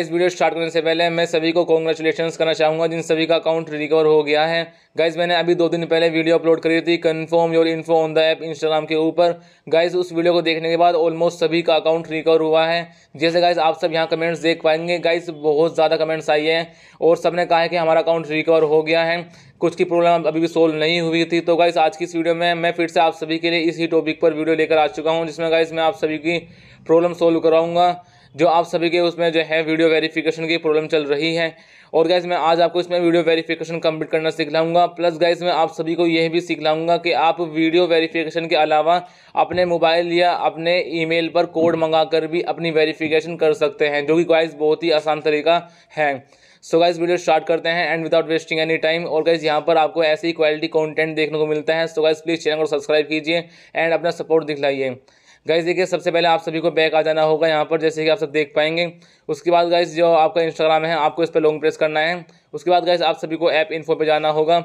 इस video start करने से पहले मैं सभी को कॉन्ग्रेचुलेशन करना चाहूँगा जिन सभी का अकाउंट रिकवर हो गया है गाइज मैंने अभी दो दिन पहले वीडियो अपलोड करी थी confirm your info on the app Instagram के ऊपर गाइज उस वीडियो को देखने के बाद ऑलमोस्ट सभी का अकाउंट रिकवर हुआ है जैसे गाइज आप सब यहाँ कमेंट्स देख पाएंगे गाइज बहुत ज़्यादा कमेंट्स आई है और सब ने कहा है कि हमारा अकाउंट रिकवर हो गया है कुछ की प्रॉब्लम अभी भी सोल्व नहीं हुई थी तो गाइज आज की इस वीडियो में मैं फिर से आप सभी के लिए इसी टॉपिक पर वीडियो लेकर आ चुका हूँ जिसमें गाइज मैं आप सभी की प्रॉब्लम सोल्व कराऊंगा जो आप सभी के उसमें जो है वीडियो वेरिफिकेशन की प्रॉब्लम चल रही है और गैस मैं आज आपको इसमें वीडियो वेरिफिकेशन कंप्लीट करना सिखलाऊंगा प्लस गैस मैं आप सभी को यह भी सिखलाऊंगा कि आप वीडियो वेरिफिकेशन के अलावा अपने मोबाइल या अपने ईमेल पर कोड मंगाकर भी अपनी वेरिफिकेशन कर सकते हैं जो कि गाइज बहुत ही आसान तरीका है सो गाइज वीडियो स्टार्ट करते हैं and without wasting any time और गाइज यहाँ पर आपको ऐसे ही क्वालिटी कॉन्टेंट देखने को मिलता है सो गाइज प्लीज़ चैनल को सब्सक्राइब कीजिए एंड अपना सपोर्ट दिखलाइए गाइज देखिए सबसे पहले आप सभी को बैक आ जाना होगा यहाँ पर जैसे कि आप सब देख पाएंगे उसके बाद गाइज जो आपका इंस्टाग्राम है आपको इस पर लॉन्ग प्रेस करना है उसके बाद गाइज आप सभी को ऐप इन्फो पर जाना होगा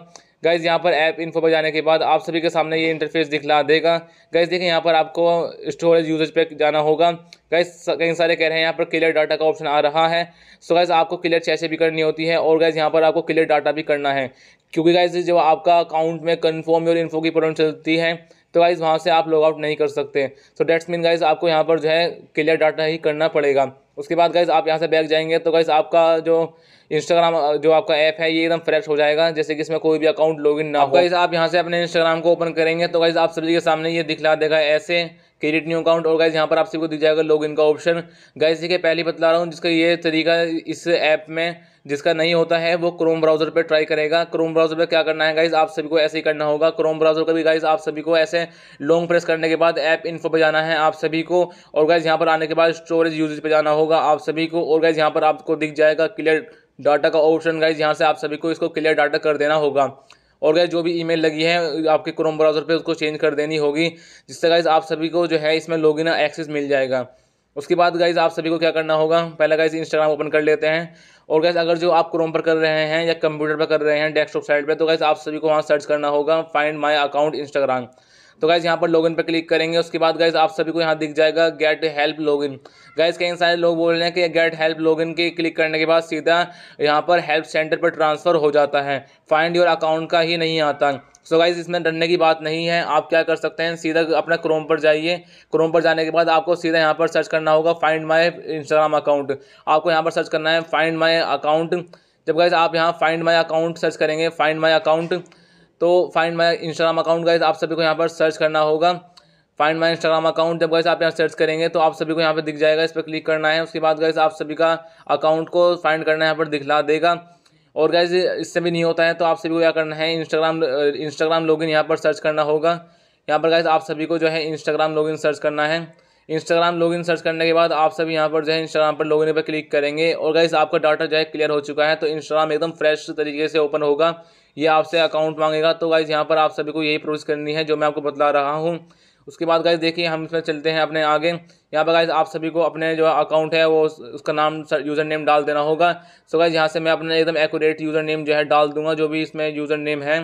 गाइज यहाँ पर ऐप इन्फो पर जाने के बाद आप सभी के सामने ये इंटरफेस दिखला देगा गाइज देखिए यहाँ पर आपको स्टोरेज यूजेज पे जाना होगा गाइज कई सारे कह रहे हैं यहाँ पर क्लियर डाटा का ऑप्शन आ रहा है सो गाइज आपको क्लियर चैसे भी करनी होती है और गाइज यहाँ पर आपको क्लियर डाटा भी करना है क्योंकि गाइज जब आपका अकाउंट में कन्फर्म योर इन्फो की प्रॉब्लम चलती है तो गाइज़ वहाँ से आप लॉग आउट नहीं कर सकते सो डेट्स मीन गाइज़ आपको यहाँ पर जो है क्लियर डाटा ही करना पड़ेगा उसके बाद गाइज़ आप यहाँ से बैग जाएंगे तो गाइज़ आपका जो इंस्टाग्राम जो आपका ऐप है ये एकदम फ्रेश हो जाएगा जैसे कि इसमें कोई भी अकाउंट लॉगिन ना हो गाइज़ आप यहाँ से अपने इंस्टाग्राम को ओपन करेंगे तो गाइज़ आप सभी के सामने ये दिखला देगा ऐसे क्रिएट न्यू अकाउंट और गाइज़ यहाँ पर आप सभी को दिख जाएगा लॉगिन का ऑप्शन गाइज़ ये पहले बतला रहा हूँ जिसका ये तरीका इस ऐप में जिसका नहीं होता है वो क्रोम ब्राउज़र पे ट्राई करेगा क्रोम ब्राउज़र पे क्या करना है गाइज आप सभी को ऐसे ही करना होगा क्रोम ब्राउज़र का भी गाइज आप सभी को ऐसे लॉन्ग प्रेस करने के बाद ऐप इन्फो पे जाना है आप सभी को और गाइज यहाँ पर आने के बाद स्टोरेज यूजेज पे जाना होगा आप सभी को और गाइज यहाँ पर आपको दिख जाएगा क्लियर डाटा का ऑप्शन गाइज यहाँ से आप सभी को इसको क्लियर डाटा कर देना होगा और गैस जो भी ईमेल लगी है आपके क्रोम ब्राउज़र पे उसको चेंज कर देनी होगी जिससे गाइज आप सभी को जो है इसमें लॉगिन एक्सेस मिल जाएगा उसके बाद गाइज़ आप सभी को क्या करना होगा पहला गाइज़ इंस्टाग्राम ओपन कर लेते हैं और गैस अगर जो आप क्रोम पर कर रहे हैं या कंप्यूटर पर कर रहे हैं डेस्कटॉप साइड पे तो गैस आप सभी को वहाँ सर्च करना होगा फाइंड माय अकाउंट इंस्टाग्राम तो गैस यहाँ पर लॉगिन पर क्लिक करेंगे उसके बाद गैस आप सभी को यहाँ दिख जाएगा गेट हेल्प लॉगिन गैस कई सारे लोग बोल रहे हैं कि गेट हेल्प लॉगिन के क्लिक करने के बाद सीधा यहाँ पर हेल्प सेंटर पर ट्रांसफ़र हो जाता है फाइंड योर अकाउंट का ही नहीं आता सो गाइज इसमें डरने की बात नहीं है आप क्या कर सकते हैं सीधा अपना क्रोम पर जाइए क्रोम पर जाने के बाद आपको सीधा यहाँ पर सर्च करना होगा फाइंड माई इंस्टाग्राम अकाउंट आपको यहाँ पर सर्च करना है फाइंड माई अकाउंट जब गाइज आप यहाँ फाइंड माई अकाउंट सर्च करेंगे फाइंड माई अकाउंट तो find my Instagram account guys आप सभी को यहाँ पर सर्च करना होगा फाइंड माई इंस्टाग्राम अकाउंट जब गाइज आप यहाँ सर्च करेंगे तो आप सभी को यहाँ पर दिख जाएगा इस पर क्लिक करना है उसके बाद गाइज आप सभी का अकाउंट को फाइंड करना यहाँ पर दिखला देगा और गैज इससे भी नहीं होता है तो आप सभी को क्या करना है इंस्टाग्राम इंस्टाग्राम लॉगिन यहाँ पर सर्च करना होगा यहाँ पर गैज आप सभी को जो है इंस्टाग्राम लॉगिन सर्च करना है इंस्टाग्राम लॉगिन सर्च करने के बाद आप सभी यहाँ पर जो है इंस्टाग्राम पर लॉगिन पर क्लिक करेंगे और गैस आपका डाटा जो है क्लियर हो चुका है तो इंस्टाग्राम एकदम फ्रेश तरीके से ओपन होगा ये आपसे अकाउंट मांगेगा तो गाइज़ यहाँ पर आप सभी को यही प्रोसेस करनी है जो मैं आपको बतला रहा हूँ उसके बाद गाइज देखिए हम इसमें चलते हैं अपने आगे यहाँ पर गाइज आप सभी को अपने जो अकाउंट है वो उसका नाम यूज़र नेम डाल देना होगा सो गाइज यहाँ से मैं अपना एकदम एक्यूरेट यूज़र नेम जो है डाल दूंगा जो भी इसमें यूज़र नेम है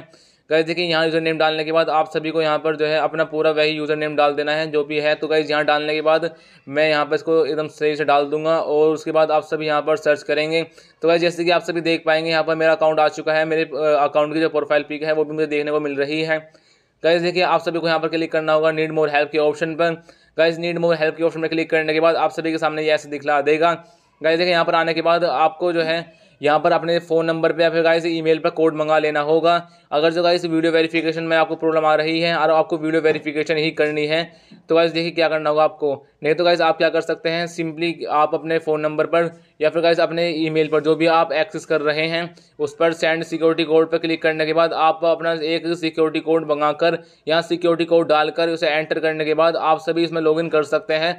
गाइज देखिए यहाँ यूज़र नेम डालने के बाद आप सभी को यहाँ पर जो है अपना पूरा वही यूज़र नेम डाल देना है जो भी है तो गाइज यहाँ डालने के बाद मैं यहाँ पर इसको एकदम सही से डाल दूंगा और उसके बाद आप सभी यहाँ पर सर्च करेंगे तो गाइज जैसे कि आप सभी देख पाएंगे यहाँ पर मेरा अकाउंट आ चुका है मेरे अकाउंट की जो प्रोफाइल पिक है वो भी मुझे देखने को मिल रही है गाइज देखिए आप सभी को यहाँ पर क्लिक करना होगा नीड मोर हेल्प के ऑप्शन पर गाइज नीड मोर हेल्प के ऑप्शन पर क्लिक करने के बाद आप सभी के सामने ये ऐसे दिखला देगा गाइज देखिए यहाँ पर आने के बाद आपको जो है यहाँ पर अपने फ़ोन नंबर पे या फिर गाइस ईमेल पर कोड मंगा लेना होगा अगर जो गाइस वीडियो वेरिफिकेशन में आपको प्रॉब्लम आ रही है और आपको वीडियो वेरिफिकेशन ही करनी है तो गाइस देखिए क्या करना होगा आपको नहीं तो गाइस आप क्या कर सकते हैं सिंपली आप अपने फ़ोन नंबर पर या फिर गाइस अपने ईमेल पर जो भी आप एक्सेस कर रहे हैं उस पर सेंड सिक्योरिटी कोड पर क्लिक करने के बाद आप अपना एक सिक्योरिटी कोड मंगा कर सिक्योरिटी कोड डालकर उसे एंटर करने के बाद आप सभी इसमें लॉग कर सकते हैं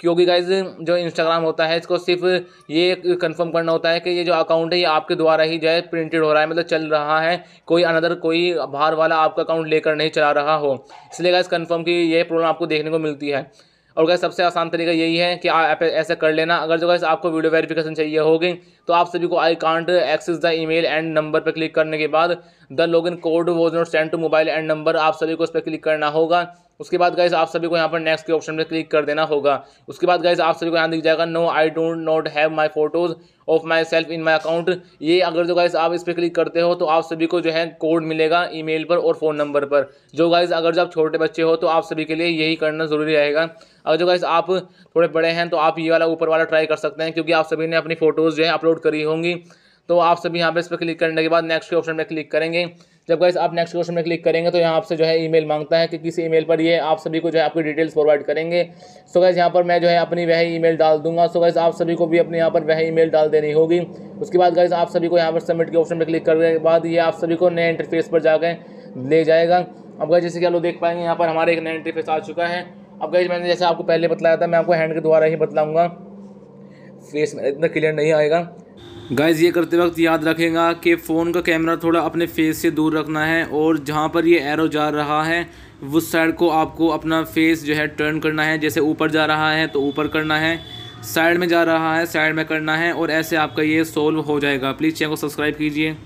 क्योंकि गाइज जो इंस्टाग्राम होता है इसको सिर्फ ये कंफर्म करना होता है कि ये जो अकाउंट है ये आपके द्वारा ही जो है प्रिंटेड हो रहा है मतलब चल रहा है कोई अनदर कोई बाहर वाला आपका अकाउंट लेकर नहीं चला रहा हो इसलिए गाइज कंफर्म की ये प्रॉब्लम आपको देखने को मिलती है और गैस सबसे आसान तरीका यही है कि आप ऐसा कर लेना अगर जो तो गाइज आपको वीडियो वेरिफिकेशन चाहिए होगी तो आप सभी को I can't access the email and number पर क्लिक करने के बाद the log in code was not send to mobile and number आप सभी को इस पर क्लिक करना होगा उसके बाद गाइज आप सभी को यहाँ पर नेक्स्ट के ऑप्शन पर क्लिक कर देना होगा उसके बाद गाइज आप सभी को यहाँ दिख जाएगा no I don't not have my photos of my self in my account ये अगर जो गाइज आप इस पर क्लिक करते हो तो आप सभी को जो है कोड मिलेगा ईमेल पर और फ़ोन नंबर पर जो गाइज अगर जो आप छोटे बच्चे हो तो आप सभी के लिए यही करना ज़रूरी रहेगा अगर जो गाइज आप थोड़े बड़े हैं तो आप ये वाला ऊपर वाला ट्राई कर सकते हैं क्योंकि आप सभी ने अपनी फ़ोटोज़ जो है अपलोड अपलोड करी होंगी तो आप सभी यहाँ पे इस पर क्लिक करने के बाद नेक्स्ट के ऑप्शन में क्लिक करेंगे जब गाइस आप नेक्स्ट क्वेश्चन में क्लिक करेंगे तो यहाँ आपसे जो है ईमेल मांगता है कि किस ईमेल पर ये आप सभी को जो है आपकी डिटेल्स फॉरवर्ड करेंगे सो गाइस यहाँ पर मैं जो है अपनी वह ईमेल डाल दूंगा सो गाइस आप सभी को भी अपने यहाँ पर वह ईमेल डाल देनी होगी उसके बाद गाइस आप सभी को यहाँ पर सबमिट के ऑप्शन पर क्लिक करने के बाद ये आप सभी को नए इंटरफेस पर जाकर ले जाएगा अब गाइस जैसे कि आप लोग देख पाएंगे यहाँ पर हमारे एक नया इंटरफेस आ चुका है अब गाइस मैंने जैसे आपको पहले बताया था मैं आपको हैंड के द्वारा ही बताऊँगा फेस में इतना क्लियर नहीं आएगा गाइज़ ये करते वक्त याद रखेगा कि फ़ोन का कैमरा थोड़ा अपने फेस से दूर रखना है और जहाँ पर ये एरो जा रहा है उस साइड को आपको अपना फेस जो है टर्न करना है जैसे ऊपर जा रहा है तो ऊपर करना है साइड में जा रहा है साइड में करना है और ऐसे आपका ये सोल्व हो जाएगा प्लीज़ चैनल को सब्सक्राइब कीजिए